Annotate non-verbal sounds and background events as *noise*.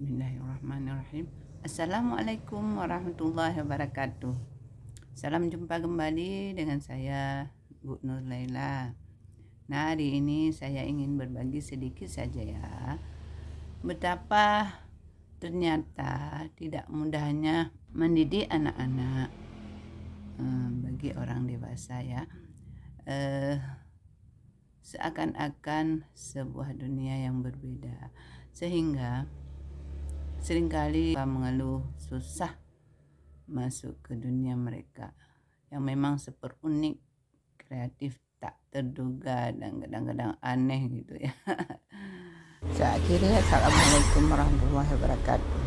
Bismillahirrahmanirrahim. Assalamualaikum warahmatullahi wabarakatuh. Salam jumpa kembali dengan saya Bu Nur Laila. Nah, hari ini saya ingin berbagi sedikit saja ya. Betapa ternyata tidak mudahnya mendidik anak-anak hmm, bagi orang dewasa ya. Eh, seakan-akan sebuah dunia yang berbeda sehingga seringkali mengeluh susah masuk ke dunia mereka yang memang super unik, kreatif, tak terduga dan kadang-kadang aneh gitu ya. *laughs* Saya akhiri, Assalamualaikum warahmatullahi wabarakatuh.